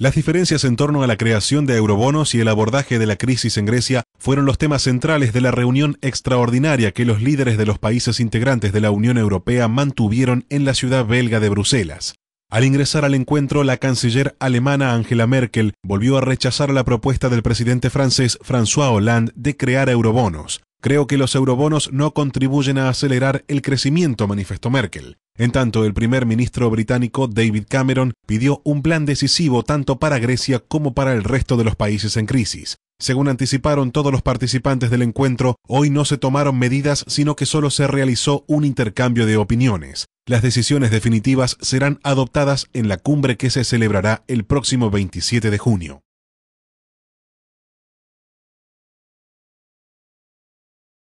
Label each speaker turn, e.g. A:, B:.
A: Las diferencias en torno a la creación de eurobonos y el abordaje de la crisis en Grecia fueron los temas centrales de la reunión extraordinaria que los líderes de los países integrantes de la Unión Europea mantuvieron en la ciudad belga de Bruselas. Al ingresar al encuentro, la canciller alemana Angela Merkel volvió a rechazar la propuesta del presidente francés François Hollande de crear eurobonos. Creo que los eurobonos no contribuyen a acelerar el crecimiento, manifestó Merkel. En tanto, el primer ministro británico David Cameron pidió un plan decisivo tanto para Grecia como para el resto de los países en crisis. Según anticiparon todos los participantes del encuentro, hoy no se tomaron medidas, sino que solo se realizó un intercambio de opiniones. Las decisiones definitivas serán adoptadas en la cumbre que se celebrará el próximo
B: 27 de junio.